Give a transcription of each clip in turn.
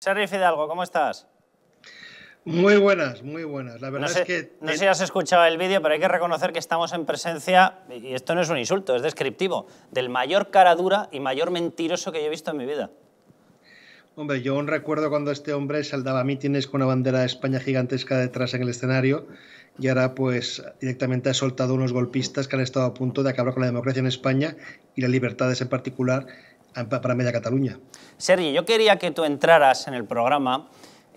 Serri Fidalgo, ¿cómo estás? Muy buenas, muy buenas. La verdad es que. No sé si has escuchado el vídeo, pero hay que reconocer que estamos en presencia, y esto no es un insulto, es descriptivo, del mayor cara dura y mayor mentiroso que yo he visto en mi vida. Hombre, yo aún recuerdo cuando este hombre saldaba a mítines con una bandera de España gigantesca detrás en el escenario y ahora pues directamente ha soltado unos golpistas que han estado a punto de acabar con la democracia en España y las libertades en particular para media Cataluña. Sergi, yo quería que tú entraras en el programa.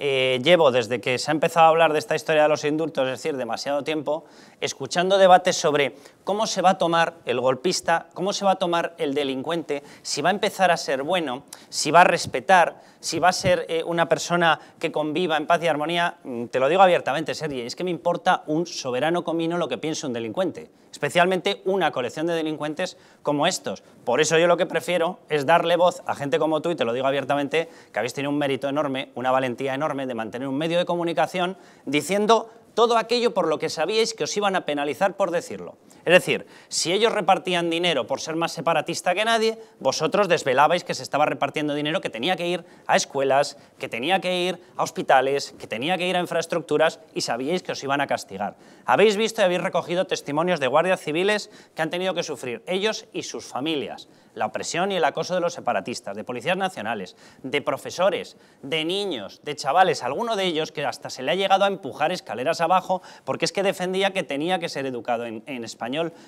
Eh, llevo desde que se ha empezado a hablar de esta historia de los indultos, es decir, demasiado tiempo, escuchando debates sobre cómo se va a tomar el golpista, cómo se va a tomar el delincuente, si va a empezar a ser bueno, si va a respetar, si va a ser eh, una persona que conviva en paz y armonía. Mm, te lo digo abiertamente, Sergi, es que me importa un soberano comino lo que piense un delincuente, especialmente una colección de delincuentes como estos. Por eso yo lo que prefiero es darle voz a gente como tú, y te lo digo abiertamente, que habéis tenido un mérito enorme, una valentía enorme de mantener un medio de comunicación diciendo todo aquello por lo que sabíais que os iban a penalizar por decirlo. Es decir, si ellos repartían dinero por ser más separatista que nadie, vosotros desvelabais que se estaba repartiendo dinero que tenía que ir a escuelas, que tenía que ir a hospitales, que tenía que ir a infraestructuras y sabíais que os iban a castigar. Habéis visto y habéis recogido testimonios de guardias civiles que han tenido que sufrir ellos y sus familias la opresión y el acoso de los separatistas, de policías nacionales, de profesores, de niños, de chavales, alguno de ellos que hasta se le ha llegado a empujar escaleras abajo porque es que defendía que tenía que ser educado en, en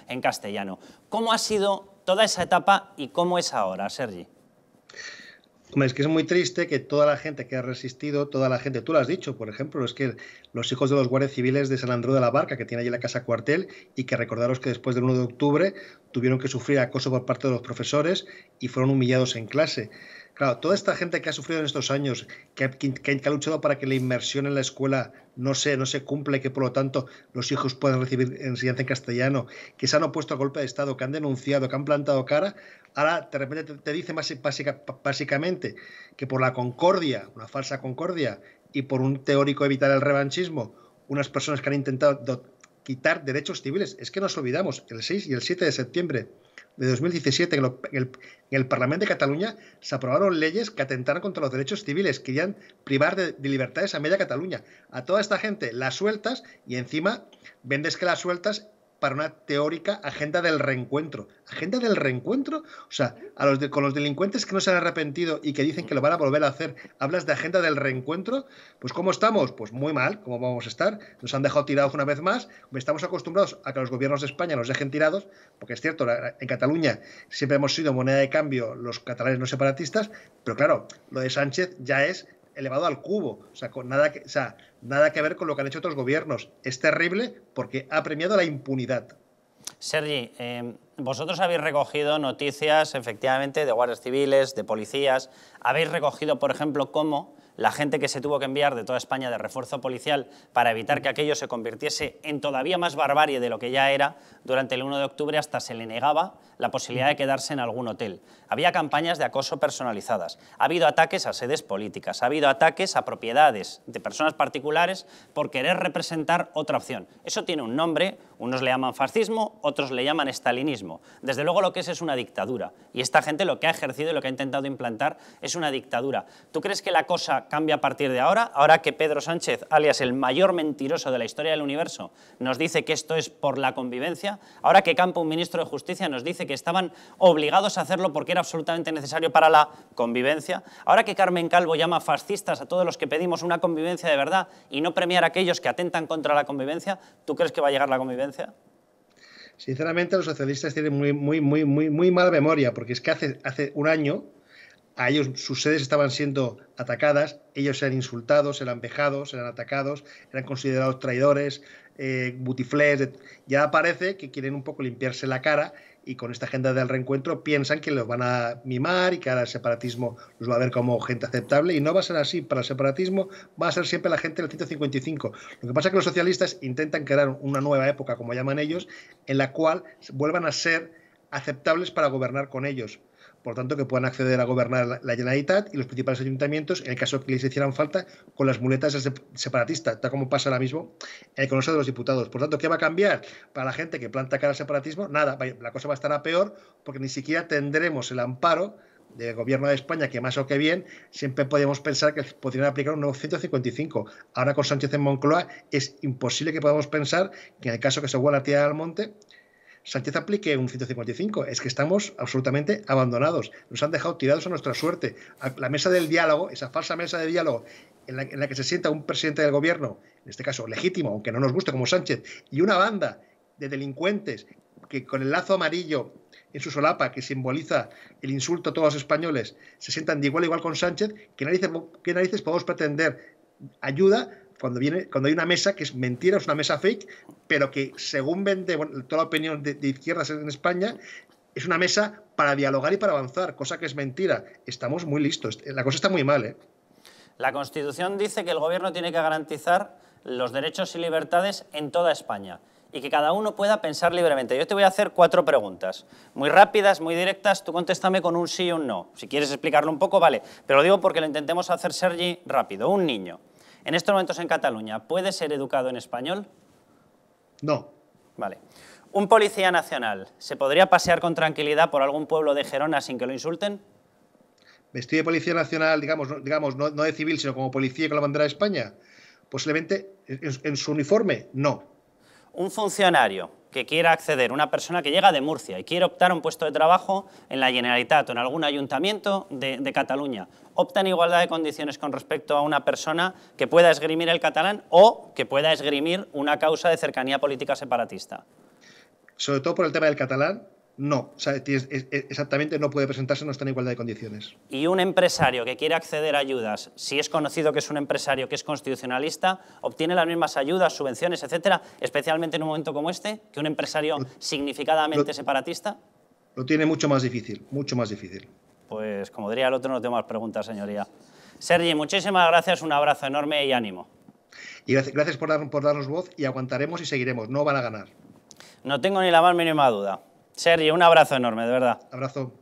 en castellano. ¿Cómo ha sido toda esa etapa y cómo es ahora, Sergi? Es que es muy triste que toda la gente que ha resistido, toda la gente, tú lo has dicho, por ejemplo, es que los hijos de los guardias civiles de San Andrés de la Barca, que tiene allí la casa cuartel, y que recordaros que después del 1 de octubre tuvieron que sufrir acoso por parte de los profesores y fueron humillados en clase. Claro, toda esta gente que ha sufrido en estos años, que, ha luchado para que la inmersión en la escuela no se, no se cumpla que por lo tanto los hijos puedan recibir enseñanza en castellano, que se han opuesto a golpe de Estado, que han denunciado, que han plantado cara, ahora de repente te, dice más básicamente que por la concordia, una falsa concordia, y por un teórico evitar el revanchismo, unas personas que han intentado quitar derechos civiles. Es que nos olvidamos, el 6 y el 7 de septiembre de 2017 en, el, en, Parlamento de Cataluña se aprobaron leyes que atentaron contra los derechos civiles, querían privar de, de, libertades a media Cataluña. A toda esta gente las sueltas y encima vendes que las sueltas para una teórica agenda del reencuentro. ¿Agenda del reencuentro? O sea, con los delincuentes que no se han arrepentido y que dicen que lo van a volver a hacer, ¿hablas de agenda del reencuentro? Pues ¿cómo estamos? Pues muy mal, ¿cómo vamos a estar? Nos han dejado tirados una vez más. Estamos acostumbrados a que los gobiernos de España nos dejen tirados, porque es cierto, en Cataluña siempre hemos sido moneda de cambio los catalanes no separatistas, pero claro, lo de Sánchez ya es elevado al cubo. O sea, nada que, sea, nada que ver con lo que han hecho otros gobiernos. Es terrible porque ha premiado la impunidad. Sergi, eh, vosotros habéis recogido noticias, efectivamente, de guardias civiles, de policías. Habéis recogido, por ejemplo, cómo la gente que se tuvo que enviar de toda España de refuerzo policial para evitar que aquello se convirtiese en todavía más barbarie de lo que ya era, durante el 1 de octubre hasta se le negaba la posibilidad de quedarse en algún hotel. Había campañas de acoso personalizadas, ha habido ataques a sedes políticas, ha habido ataques a propiedades de personas particulares por querer representar otra opción. Eso tiene un nombre, unos le llaman fascismo, otros le llaman estalinismo. Desde luego lo que es es una dictadura. Y esta gente lo que ha ejercido y lo que ha intentado implantar es una dictadura. ¿Tú crees que la cosa cambia a partir de ahora? Ahora que Pedro Sánchez, alias el mayor mentiroso de la historia del universo, nos dice que esto es por la convivencia. Ahora que Campo, un ministro de Justicia, nos dice que estaban obligados a hacerlo porque era absolutamente necesario para la convivencia. Ahora que Carmen Calvo llama fascistas a todos los que pedimos una convivencia de verdad y no premiar a aquellos que atentan contra la convivencia, ¿tú crees que va a llegar la convivencia? Sinceramente, los socialistas tienen muy, muy, muy, muy, muy mala memoria, porque es que hace, hace un año a ellos sus sedes estaban siendo atacadas, ellos eran insultados, eran vejados, eran atacados, eran considerados traidores, eh, butiflés. Ya parece que quieren un poco limpiarse la cara y con esta agenda del reencuentro piensan que los van a mimar y que ahora el separatismo los va a ver como gente aceptable y no va a ser así. Para el separatismo va a ser siempre la gente del 155. Lo que pasa es que los socialistas intentan crear una nueva época, como llaman ellos, en la cual vuelvan a ser aceptables para gobernar con ellos por tanto que puedan acceder a gobernar la Generalitat y los principales ayuntamientos en el caso que les hicieran falta con las muletas separatistas, tal como pasa ahora mismo con el Congreso de los Diputados. Por tanto, ¿qué va a cambiar para la gente que planta cara al separatismo? Nada, la cosa va a estar a peor porque ni siquiera tendremos el amparo del gobierno de España, que más o que bien, siempre podemos pensar que podrían aplicar un nuevo 155. Ahora con Sánchez en Moncloa es imposible que podamos pensar que en el caso que se vuelva a tirar al monte, Sánchez aplique un 155. Es que estamos absolutamente abandonados. Nos han dejado tirados a nuestra suerte. La mesa del diálogo, esa falsa mesa de diálogo en la, que se sienta un presidente del gobierno, en este caso legítimo, aunque no nos guste como Sánchez, y una banda de delincuentes que con el lazo amarillo en su solapa, que simboliza el insulto a todos los españoles, se sientan de igual a igual con Sánchez, ¿qué qué narices podemos pretender ayuda cuando viene, cuando hay una mesa que es mentira, es una mesa fake, pero que según vende toda la opinión de, izquierdas en España, es una mesa para dialogar y para avanzar, cosa que es mentira. Estamos muy listos, la cosa está muy mal. ¿eh? La Constitución dice que el gobierno tiene que garantizar los derechos y libertades en toda España y que cada uno pueda pensar libremente. Yo te voy a hacer cuatro preguntas, muy rápidas, muy directas, tú contéstame con un sí o un no. Si quieres explicarlo un poco, vale, pero lo digo porque lo intentemos hacer, Sergi, rápido. Un niño, en estos momentos en Cataluña, ¿puede ser educado en español? No. Vale. ¿Un policía nacional se podría pasear con tranquilidad por algún pueblo de Gerona sin que lo insulten? Vestido de policía nacional, digamos, no, digamos, no, de civil, sino como policía con la bandera de España. Posiblemente en su uniforme, no. Un funcionario que quiera acceder, una persona que llega de Murcia y quiere optar a un puesto de trabajo en la Generalitat o en algún ayuntamiento de, de Cataluña, opta en igualdad de condiciones con respecto a una persona que pueda esgrimir el catalán o que pueda esgrimir una causa de cercanía política separatista. Sobre todo por el tema del catalán, no, exactamente no puede presentarse, no está en igualdad de condiciones. Y un empresario que quiere acceder a ayudas, si es conocido que es un empresario que es constitucionalista, obtiene las mismas ayudas, subvenciones, etcétera, especialmente en un momento como este, que un empresario significadamente separatista. Lo tiene mucho más difícil, mucho más difícil. Pues como diría el otro, no tengo más preguntas, señoría. Sergi, muchísimas gracias, un abrazo enorme y ánimo. Y gracias por, por darnos voz y aguantaremos y seguiremos, no van a ganar. No tengo ni la más mínima duda. Sergio, un abrazo enorme, de verdad. Abrazo.